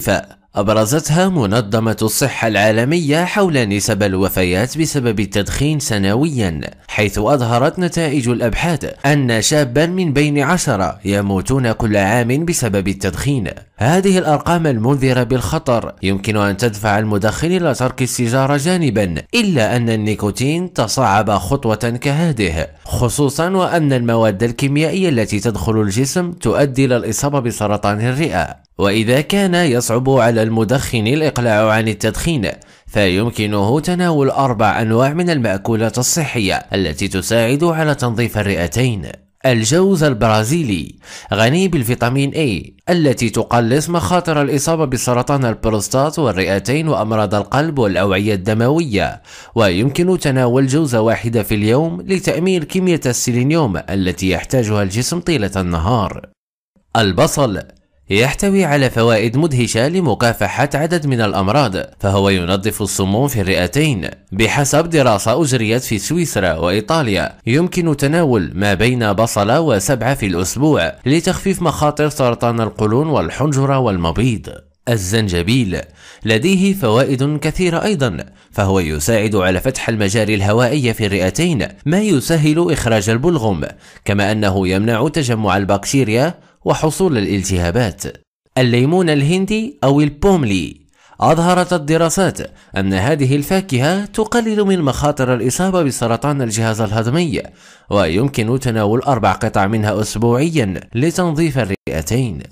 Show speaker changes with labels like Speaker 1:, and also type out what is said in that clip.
Speaker 1: فأ أبرزتها منظمة الصحة العالمية حول نسب الوفيات بسبب التدخين سنويا حيث أظهرت نتائج الأبحاث أن شابا من بين عشرة يموتون كل عام بسبب التدخين هذه الأرقام المنذرة بالخطر يمكن أن تدفع المدخن إلى ترك السيجارة جانبا إلا أن النيكوتين تصعب خطوة كهذه خصوصا وأن المواد الكيميائية التي تدخل الجسم تؤدي إلى الإصابة بسرطان الرئة وإذا كان يصعب على على المدخن الإقلاع عن التدخين فيمكنه تناول أربع أنواع من المأكولات الصحية التي تساعد على تنظيف الرئتين الجوز البرازيلي غني بالفيتامين A التي تقلص مخاطر الإصابة بسرطان البروستات والرئتين وأمراض القلب والأوعية الدموية ويمكن تناول جوزة واحدة في اليوم لتأمير كمية السيلينيوم التي يحتاجها الجسم طيلة النهار البصل يحتوي على فوائد مدهشة لمكافحة عدد من الأمراض فهو ينظف السموم في الرئتين بحسب دراسة أجريت في سويسرا وإيطاليا يمكن تناول ما بين بصلة وسبعة في الأسبوع لتخفيف مخاطر سرطان القولون والحنجرة والمبيض الزنجبيل لديه فوائد كثيرة أيضا فهو يساعد على فتح المجاري الهوائية في الرئتين ما يسهل إخراج البلغم كما أنه يمنع تجمع البكتيريا وحصول الالتهابات الليمون الهندي أو البوملي أظهرت الدراسات أن هذه الفاكهة تقلل من مخاطر الإصابة بسرطان الجهاز الهضمي ويمكن تناول أربع قطع منها أسبوعيا لتنظيف الرئتين